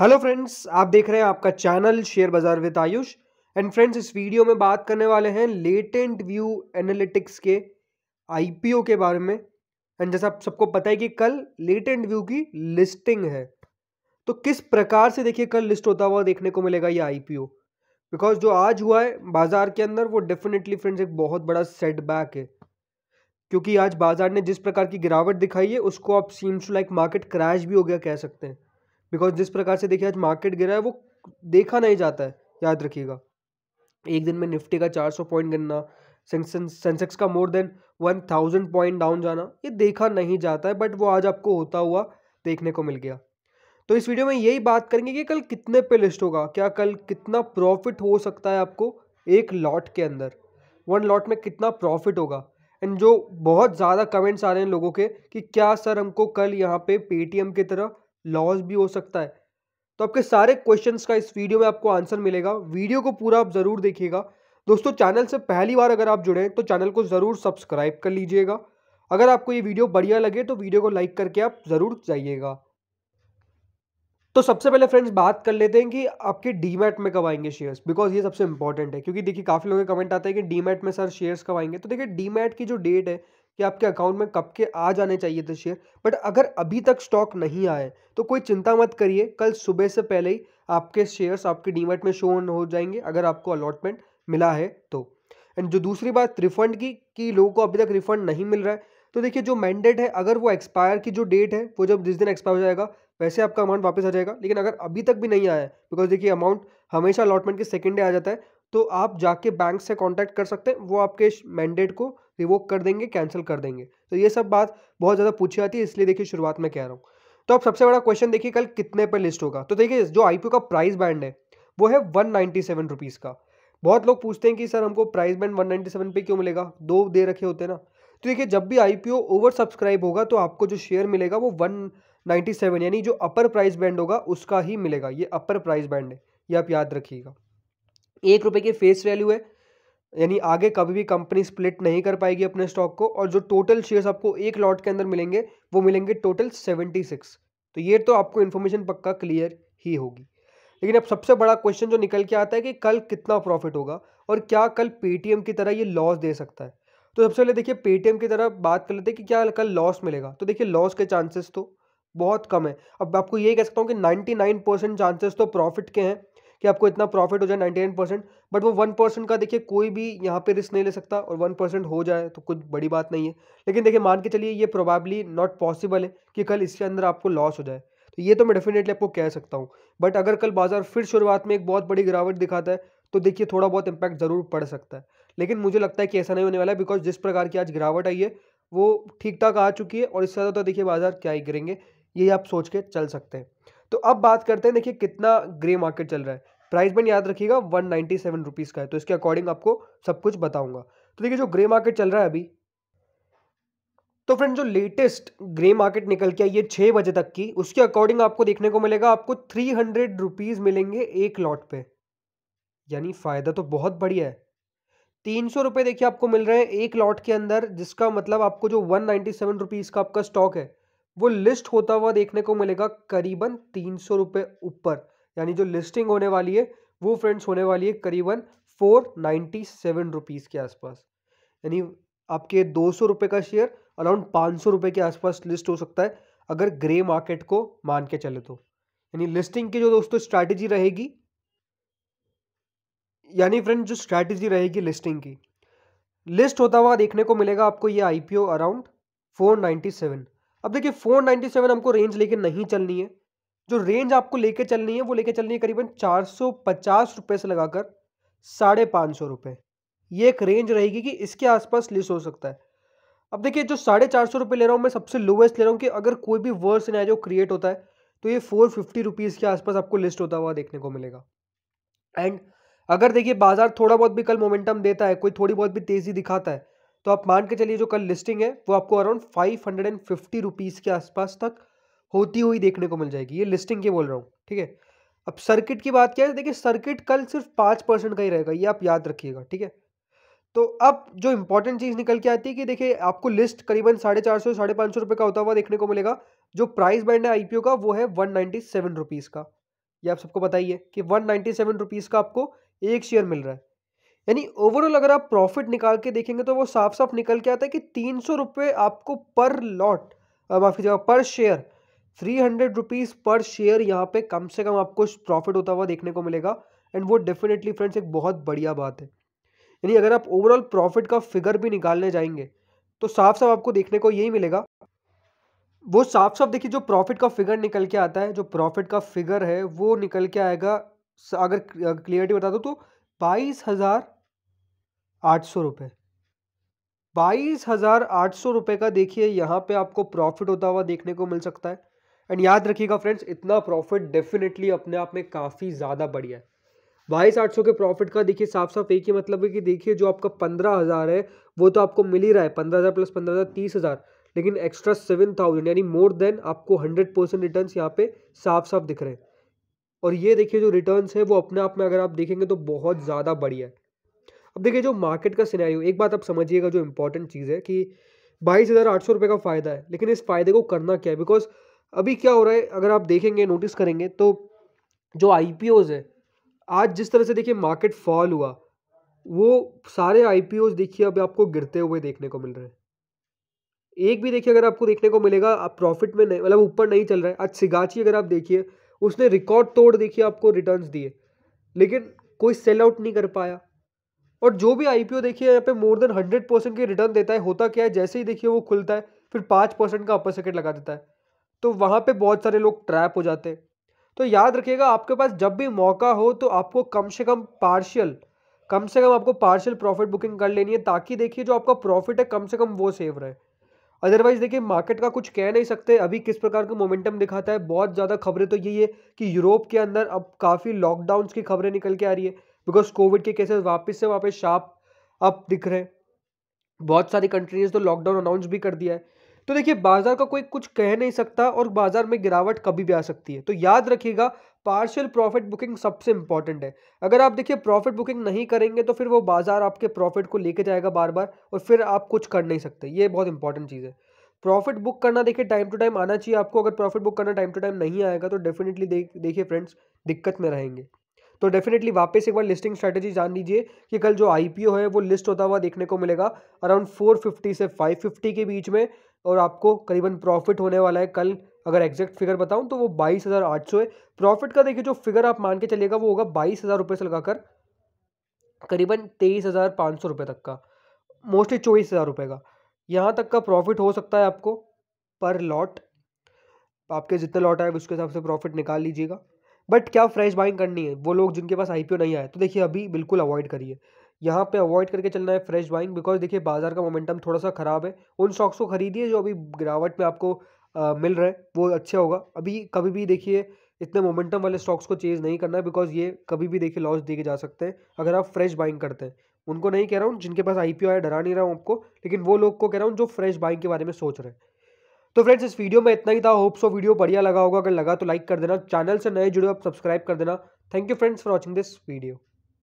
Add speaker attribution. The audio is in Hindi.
Speaker 1: हेलो फ्रेंड्स आप देख रहे हैं आपका channel share Bazaar with Ayush and friends इस वीडियो में बात करने वाले हैं लेटेंट व्यू एनालिटिक्स के आईपीओ के बारे में एंड जैसा आप सबको पता है कि कल लेटेंट व्यू की लिस्टिंग है तो किस प्रकार से देखिए कल लिस्ट होता हुआ देखने को मिलेगा ये आईपीओ बिकॉज जो आज हुआ है बाजार के अंदर वो डेफिनेटली फ्रेंड्स एक बहुत बड़ा सेटबैक है क्योंकि आज बाजार ने जिस प्रकार की गिरावट दिखाई है उसको आप सीम्स लाइक मार्केट क्रैश भी हो गया कह सकते हैं बिकॉज जिस प्रकार से देखिए आज मार्केट गिरा है वो देखा नहीं जाता है याद रखिएगा एक दिन में निफ्टी का 400 पॉइंट गिरना सेंसेक्स का मोर देन 1000 पॉइंट डाउन जाना ये देखा नहीं जाता है बट वो आज आपको होता हुआ देखने को मिल गया तो इस वीडियो में यही बात करेंगे कि कल कितने पे लिस्ट होगा क्या कल कितना प्रॉफिट हो सकता है आपको एक लॉट के अंदर वन लॉट में कितना प्रॉफिट होगा एंड जो बहुत ज़्यादा कमेंट्स आ रहे हैं लोगों के कि क्या सर हमको कल यहाँ पे पेटीएम की तरह लॉस भी हो सकता है तो आपके सारे क्वेश्चंस का इस वीडियो में आपको आंसर मिलेगा वीडियो को पूरा आप ज़रूर देखिएगा दोस्तों चैनल से पहली बार अगर आप जुड़े हैं तो चैनल को ज़रूर सब्सक्राइब कर लीजिएगा अगर आपको ये वीडियो बढ़िया लगे तो वीडियो को लाइक करके आप ज़रूर जाइएगा तो सबसे पहले फ्रेंड्स बात कर लेते हैं कि आपके डीमैट में कब आएंगे शेयर्स बिकॉज ये सबसे इंपॉर्टेंट है क्योंकि देखिए काफ़ी लोगों के कमेंट आते हैं कि डीमैट में सर शेयर्स कब आएंगे तो देखिए डीमैट की जो डेट है कि आपके अकाउंट में कब के आ जाने चाहिए थे शेयर बट अगर अभी तक स्टॉक नहीं आए तो कोई चिंता मत करिए कल सुबह से पहले ही आपके शेयर्स आपके डीमेट में शो हो जाएंगे अगर आपको अलॉटमेंट मिला है तो एंड जो दूसरी बात रिफंड की कि लोगों को अभी तक रिफंड नहीं मिल रहा है तो देखिए जो मैंडेट है अगर वो एक्सपायर की जो डेट है वो जब जिस दिन एक्सपायर हो जाएगा वैसे आपका अमाउंट वापस आ जाएगा लेकिन अगर अभी तक भी नहीं आया बिकॉज देखिए अमाउंट हमेशा अलॉटमेंट के सेकेंड डे आ जाता है तो आप जाके बैंक से कॉन्टैक्ट कर सकते हैं वो आपके मैंडेट को रिवोक कर देंगे कैंसिल कर देंगे तो ये सब बात बहुत ज़्यादा पूछी जाती है इसलिए देखिए शुरुआत में कह रहा हूँ तो अब सबसे बड़ा क्वेश्चन देखिए कल कितने पर लिस्ट होगा तो देखिए जो आई का प्राइस बैंड है वो है वन नाइन्टी सेवन रुपीज़ का बहुत लोग पूछते हैं कि सर हमको price band one ninety seven पे क्यों मिलेगा दो दे रखे होते हैं ना तो देखिए जब भी I P O oversubscribe होगा तो आपको जो शेयर मिलेगा वो वन नाइन्टी सेवन यानी जो अपर प्राइस बैंड होगा उसका ही मिलेगा ये अपर प्राइस बैंड है ये आप याद रखिएगा एक रुपये की फेस वैल्यू है यानी आगे कभी भी कंपनी स्प्लिट नहीं कर पाएगी अपने स्टॉक को और जो टोटल शेयर्स आपको एक लॉट के अंदर मिलेंगे वो मिलेंगे टोटल सेवेंटी सिक्स तो ये तो आपको इन्फॉर्मेशन पक्का क्लियर ही होगी लेकिन अब सबसे बड़ा क्वेश्चन जो निकल के आता है कि कल कितना प्रॉफिट होगा और क्या कल पेटीएम की तरह ये लॉस दे सकता है तो सबसे पहले देखिए पेटीएम की तरह बात कर लेते हैं कि क्या कल लॉस मिलेगा तो देखिए लॉस के चांसेस तो बहुत कम है अब आपको ये कह सकता हूँ कि नाइन्टी परसेंट चांसेस तो प्रॉफिट के हैं कि आपको इतना प्रॉफिट हो जाए नाइन्टी नाइन परसेंट बट वो वन परसेंट का देखिए कोई भी यहाँ पे रिस्क नहीं ले सकता और वन परसेंट हो जाए तो कुछ बड़ी बात नहीं है लेकिन देखिए मान के चलिए ये प्रोबेबली नॉट पॉसिबल है कि कल इसके अंदर आपको लॉस हो जाए तो ये तो मैं डेफिनेटली आपको कह सकता हूँ बट अगर कल बाजार फिर शुरुआत में एक बहुत बड़ी गिरावट दिखाता है तो देखिए थोड़ा बहुत इम्पैक्ट ज़रूर पड़ सकता है लेकिन मुझे लगता है कि ऐसा नहीं होने वाला है बिकॉज जिस प्रकार की आज गिरावट आई है वो ठीक ठाक आ चुकी है और इससे ज़्यादा तो देखिए बाजार क्या ही गिरेंगे यही आप सोच के चल सकते हैं तो अब बात करते हैं देखिए कितना ग्रे मार्केट चल रहा है प्राइस बैंड याद रखिएगा वन नाइन्टी सेवन रुपीज़ का है तो इसके अकॉर्डिंग आपको सब कुछ बताऊंगा तो देखिए जो ग्रे मार्केट चल रहा है अभी तो फ्रेंड जो लेटेस्ट ग्रे मार्केट निकल के आई है छः बजे तक की उसके अकॉर्डिंग आपको देखने को मिलेगा आपको थ्री हंड्रेड रुपीज़ मिलेंगे एक लॉट पे यानी फ़ायदा तो बहुत बढ़िया है तीन सौ रुपये देखिए आपको मिल रहे हैं एक लॉट के अंदर जिसका मतलब आपको जो वन नाइन्टी सेवन रुपीज़ का आपका स्टॉक है वो लिस्ट होता हुआ देखने को मिलेगा करीबन तीन सौ रुपये ऊपर यानी जो लिस्टिंग होने वाली है वो फ्रेंड्स होने वाली है करीबन फोर नाइन्टी सेवन रुपीज़ के आसपास यानी आपके दो सौ रुपये का शेयर अराउंड पाँच सौ रुपये के आसपास लिस्ट हो सकता है अगर ग्रे मार्केट को मान के चले तो यानी लिस्टिंग की जो दोस्तों स्ट्रैटेजी रहेगी यानी फ्रेंड जो स्ट्रैटेजी रहेगी लिस्टिंग की लिस्ट होता हुआ देखने को मिलेगा आपको ये आईपीओ अराउंड फोर सेवन अब देखिए 497 हमको रेंज लेके नहीं चलनी है जो रेंज आपको लेके चलनी है वो लेके चलनी है करीबन चार सौ पचास रुपये से लगाकर साढ़े पाँच सौ रुपये ये एक रेंज रहेगी कि इसके आसपास लिस्ट हो सकता है अब देखिए जो साढ़े चार सौ रुपये ले रहा हूँ मैं सबसे लोवेस्ट ले रहा हूँ कि अगर कोई भी वर्स वर्ड जो क्रिएट होता है तो ये फोर फिफ्टी रुपीज़ के आसपास आपको लिस्ट होता हुआ देखने को मिलेगा एंड अगर देखिए बाजार थोड़ा बहुत भी कल मोमेंटम देता है कोई थोड़ी बहुत भी तेज़ी दिखाता है तो आप मान के चलिए जो कल लिस्टिंग है वो आपको around five hundred and fifty rupees के आसपास तक होती हुई देखने को मिल जाएगी ये लिस्टिंग के बोल रहा हूँ ठीक है अब सर्किट की बात क्या है देखिए सर्किट कल सिर्फ पाँच परसेंट का ही रहेगा ये आप याद रखिएगा ठीक है तो अब जो इंपॉर्टेंट चीज़ निकल के आती है कि देखिए आपको लिस्ट करीबन साढ़े चार सौ साढ़े पाँच सौ रुपये का होता हुआ देखने को मिलेगा जो प्राइस बैंड है आईपीओ का वो है वन नाइन्टी सेवन रुपीज़ का ये आप सबको बताइए कि वन नाइन्टी सेवन रुपीज़ का आपको एक शेयर मिल रहा है यानी ओवरऑल अगर आप प्रॉफिट निकाल के देखेंगे तो वो साफ साफ निकल के आता है कि तीन सौ रुपये आपको पर लॉट माफी जगह पर शेयर थ्री हंड्रेड रुपीज़ पर शेयर यहाँ पे कम से कम आपको प्रॉफिट होता हुआ देखने को मिलेगा एंड वो डेफिनेटली फ्रेंड्स एक बहुत बढ़िया बात है यानी अगर आप ओवरऑल प्रॉफिट का फिगर भी निकालने जाएंगे तो साफ साफ आपको देखने को यही मिलेगा वो साफ साफ देखिए जो प्रॉफिट का फिगर निकल के आता है जो प्रॉफिट का फिगर है वो निकल के आएगा अगर क्लियरिटी बता दो तो बाईस हज़ार आठ सौ रुपये बाईस हज़ार आठ सौ रुपये का देखिए यहाँ पे आपको प्रॉफिट होता हुआ देखने को मिल सकता है एंड याद रखिएगा फ्रेंड्स इतना प्रॉफिट डेफिनेटली अपने आप में काफ़ी ज़्यादा बढ़िया है बाईस आठ सौ के प्रॉफिट का देखिए साफ साफ एक ही मतलब है कि देखिए जो आपका पंद्रह हज़ार है वो तो आपको मिल ही रहा है पंद्रह हज़ार प्लस पंद्रह हज़ार तीस हज़ार लेकिन एक्स्ट्रा सेवन थाउजेंड यानी मोर देन आपको हंड्रेड परसेंट रिटर्न यहाँ पे साफ साफ दिख रहे हैं और ये देखिए जो रिटर्न है वो अपने आप में अगर आप देखेंगे तो बहुत ज़्यादा बढ़िया है अब देखिए जो मार्केट का सिनेरियो एक बात आप समझिएगा जो इंपॉर्टेंट चीज़ है कि बाईस हज़ार आठ सौ रुपये का फ़ायदा है लेकिन इस फ़ायदे को करना क्या है बिकॉज अभी क्या हो रहा है अगर आप देखेंगे नोटिस करेंगे तो जो आई पी ओज है आज जिस तरह से देखिए मार्केट फॉल हुआ वो सारे आई पी ओज देखिए अब आपको गिरते हुए देखने को मिल रहे हैं एक भी देखिए अगर आपको देखने को मिलेगा आप प्रॉफिट में नहीं मतलब ऊपर नहीं चल रहा है आज सिगाची अगर आप देखिए उसने रिकॉर्ड तोड़ देखिए आपको रिटर्न्स दिए लेकिन कोई सेल आउट नहीं कर पाया और जो भी आईपीओ देखिए यहाँ पे मोर देन हंड्रेड परसेंट की रिटर्न देता है होता क्या है जैसे ही देखिए वो खुलता है फिर पाँच परसेंट का अपर सर्किट लगा देता है तो वहाँ पे बहुत सारे लोग ट्रैप हो जाते हैं तो याद रखिएगा आपके पास जब भी मौका हो तो आपको कम से कम पार्शियल कम से कम आपको पार्शियल प्रॉफिट बुकिंग कर लेनी है ताकि देखिए जो आपका प्रॉफिट है कम से कम वो सेव रहे अदरवाइज देखिए मार्केट का कुछ कह नहीं सकते अभी किस प्रकार का मोमेंटम दिखाता है बहुत ज़्यादा खबरें तो यही है कि यूरोप के अंदर अब काफ़ी लॉकडाउन की खबरें निकल के आ रही है बिकॉज कोविड के केसेस वापस से वापस शार्प अप दिख रहे हैं बहुत सारी कंट्रीज तो लॉकडाउन अनाउंस भी कर दिया है तो देखिए बाजार का कोई कुछ कह नहीं सकता और बाजार में गिरावट कभी भी आ सकती है तो याद रखिएगा पार्शियल प्रॉफिट बुकिंग सबसे इंपॉर्टेंट है अगर आप देखिए प्रॉफिट बुकिंग नहीं करेंगे तो फिर वो बाजार आपके प्रॉफिट को लेके जाएगा बार बार और फिर आप कुछ कर नहीं सकते ये बहुत इंपॉर्टेंट चीज़ है प्रॉफिट बुक करना देखिए टाइम टू टाइम आना चाहिए आपको अगर प्रॉफिट बुक करना टाइम टू टाइम नहीं आएगा तो डेफिनेटली देखिए फ्रेंड्स दिक्कत में रहेंगे तो डेफिनेटली वापस एक बार लिस्टिंग स्ट्रैटेजी जान लीजिए कि कल जो आई है वो लिस्ट होता हुआ देखने को मिलेगा अराउंड फोर से फाइव के बीच में और आपको करीबन प्रॉफिट होने वाला है कल अगर एग्जैक्ट फिगर बताऊं तो वो बाईस हज़ार आठ सौ है प्रॉफिट का देखिए जो फिगर आप मान के चलेगा वो होगा बाईस हज़ार रुपये से लगाकर करीबन तेईस हज़ार पाँच सौ रुपये तक का मोस्टली चौबीस हज़ार रुपये का यहाँ तक का प्रॉफिट हो सकता है आपको पर लॉट आपके जितने लॉट आए उसके हिसाब से प्रॉफिट निकाल लीजिएगा बट क्या फ्रेश बाइंग करनी है वो लोग जिनके पास आई नहीं आए तो देखिए अभी बिल्कुल अवॉइड करिए यहाँ पे अवॉइड करके चलना है फ्रेश बाइंग बिकॉज देखिए बाजार का मोमेंटम थोड़ा सा खराब है उन स्टॉक्स को खरीदिए जो अभी गिरावट में आपको आ, मिल रहे हैं वो अच्छा होगा अभी कभी भी देखिए इतने मोमेंटम वाले स्टॉक्स को चेज नहीं करना है बिकॉज ये कभी भी देखिए लॉस देके जा सकते हैं अगर आप फ्रेश बाइंग करते हैं उनको नहीं कह रहा हूँ जिनके पास आई पी आया डरा नहीं रहा हूँ आपको लेकिन वो लोग को कह रहा हूँ जो फ्रेश बाइंग के बारे में सोच रहे हैं तो फ्रेंड्स इस वीडियो में इतना ही था होप सो वीडियो बढ़िया लगा होगा अगर लगा तो लाइक कर देना चैनल से नए जुड़े आप सब्सक्राइब कर देना thank you friends for watching this video